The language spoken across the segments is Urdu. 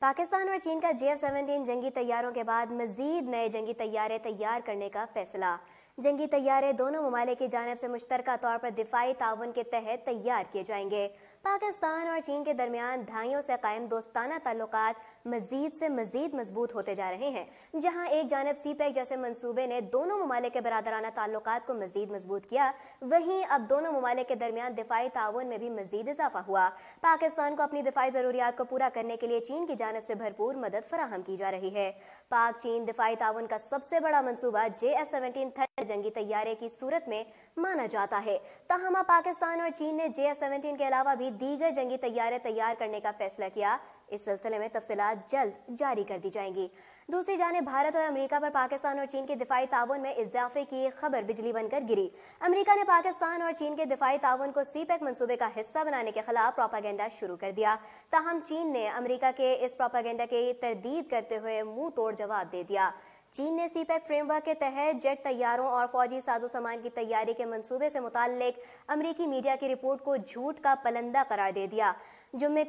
پاکستان اور چین کا جی ایف سیونٹین جنگی تیاروں کے بعد مزید نئے جنگی طیارے تیار کرنے کا فیصلہ جنگی طیارے دونوں ممالک کی جانب سے مشترکہ طور پر دفاعی تعاون کے تحت تیار کیے جائیں گے پاکستان اور چین کے درمیان دھائیوں سے سے قائم دوستانہ تعلقات مزید مزید مضبوط ہوتے جا رہے ہیں جہاں ایک جانب سی پیک جیسے منصوبے نے دونوں ممالک کے برادرانہ تعلقات کو مزید مضبوط کیا وہیں اب دونوں ممالک کے درمیان دفاعی تعاون میں بھی مزید اضافہ ہوا پاکستان کو اپنی دفاعی ضروریات کو پورا کرنے کے لیے چین کی جانب جانب سے بھرپور مدد فراہم کی جا رہی ہے پاک چین دفاعی تعاون کا سب سے بڑا منصوبہ جے سیونٹین جنگی تیارے کی صورت میں مانا جاتا ہے تاہم پاکستان اور چین نے جے ایس سیونٹین کے علاوہ بھی دیگر جنگی تیارے تیار کرنے کا فیصلہ کیا اس سلسلے میں تفصیلات جلد جاری کر دی جائیں گی دوسری بھارت اور امریکہ پر پاکستان اور چین کے دفاعی تعاون میں اضافے کی خبر بجلی بن کر گری امریکہ نے پاکستان اور چین کے دفاعی تعاون کو سی پیک منصوبے کا حصہ بنانے کے خلاف پروپاگینڈا شروع کر دیا تاہم چین نے امریکہ کے اس پروپاگینڈا کی تردید کرتے ہوئے منہ توڑ جواب دے دیا چین نے سی پیک فریم ورک کے تحت جیٹ طیاروں اور فوجی ساز و سامان کی تیاری کے منصوبے سے متعلق امریکی میڈیا کی رپورٹ کو جھوٹ کا پلندہ قرار دے دیا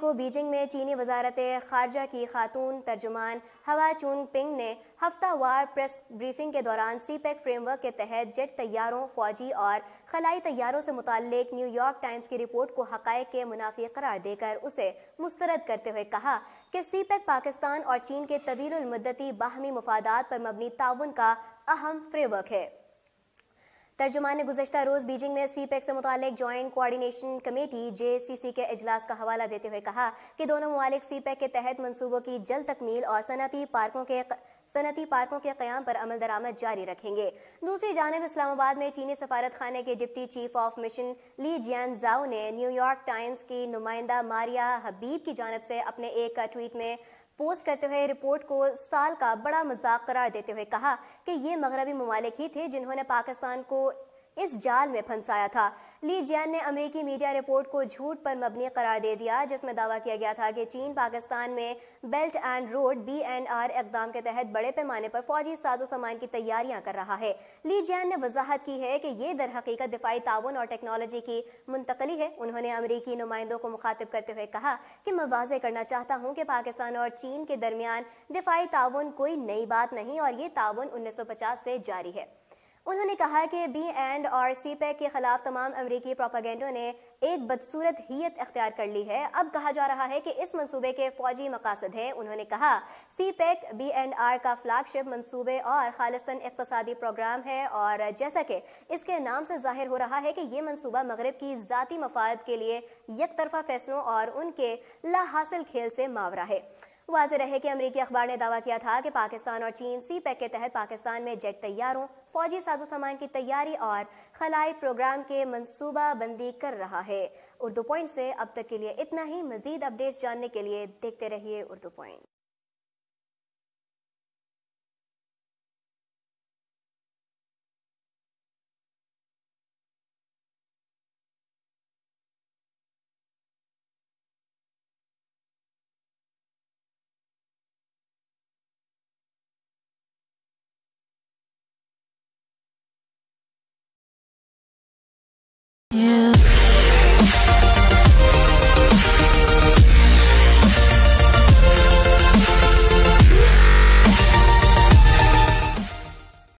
کو بیجنگ میں چینی وزارت خارجہ کی خاتون ترجمان ہوا چون پنگ نے ہفتہ وار پریس بریفنگ کے دوران سی پیک فریم ورک کے تحت جیٹ طیاروں فوجی اور خلائی طیاروں سے متعلق نیو یارک ٹائمز کی رپورٹ کو حقائق کے منافی قرار دے کر اسے مسترد کرتے ہوئے کہا کہ سی پیک پاکستان اور چین کے طویل المدتی باہمی مفادات پر مبنی تعاون کا اہم فریم ورک ہے ترجمان نے گزشتہ روز بیجنگ میں سی پیک سے متعلق joint coordination committee J C C کے اجلاس کا حوالہ دیتے ہوئے کہا کہ دونوں ممالک سی پیک کے تحت منصوبوں کی جلد تکمیل اور صنعتی پارکوں کے صنعتی پارکوں کے قیام پر عمل درآمد جاری رکھیں گے دوسری جانب اسلام آباد میں چینی سفارت خانے کے ڈپٹی چیف آف مشن لی جیان زاؤ نے نیو یارک ٹائمز کی نمائندہ ماریا حبیب کی جانب سے اپنے ایک ٹویٹ میں پوسٹ کرتے ہوئے رپورٹ کو سال کا بڑا مذاق قرار دیتے ہوئے کہا کہ یہ مغربی ممالک ہی تھے جنہوں نے پاکستان کو اس جال میں پھنسایا تھا لی جین نے امریکی میڈیا رپورٹ کو جھوٹ پر مبنی قرار دے دیا جس میں دعویٰ کیا گیا تھا کہ چین پاکستان میں belt and road B and R اقدام کے تحت بڑے پیمانے پر فوجی ساز و سامان کی تیاریاں کر رہا ہے لی جین نے وضاحت کی ہے کہ یہ در حقیقت دفاعی تعاون اور ٹیکنالوجی کی منتقلی ہے انہوں نے امریکی نمائندوں کو مخاطب کرتے ہوئے کہا کہ میں واضح کرنا چاہتا ہوں کہ پاکستان اور چین کے درمیان دفاعی تعاون کوئی نئی بات نہیں اور یہ تعاون انیس سو پچاس سے جاری ہے انہوں نے کہا کہ بی اینڈ اور سی پیک کے خلاف تمام امریکی پروپاگینڈوں نے ایک بدصورت ہیت اختیار کر لی ہے اب کہا جا رہا ہے کہ اس منصوبے کے فوجی مقاصد ہیں انہوں نے کہا CPEC B and R کا فلاگ شپ منصوبے اور خالصاً اقتصادی پروگرام ہے اور جیسا کہ اس کے نام سے ظاہر ہو رہا ہے کہ یہ منصوبہ مغرب کی ذاتی مفاد کے لیے یک طرفہ فیصلوں اور ان کے لا حاصل کھیل سے ماورا ہے واضح رہے کہ امریکی اخبار نے دعویٰ کیا تھا کہ پاکستان اور چین سی پیک کے تحت پاکستان میں جیٹ تیاروں فوجی ساز و سامان کی تیاری اور خلائی پروگرام کے منصوبہ بندی کر رہا ہے اردو پوائنٹ سے اب تک کے لیے اتنا ہی مزید اپڈیٹس جاننے کے لیے دیکھتے رہیے اردو پوائنٹ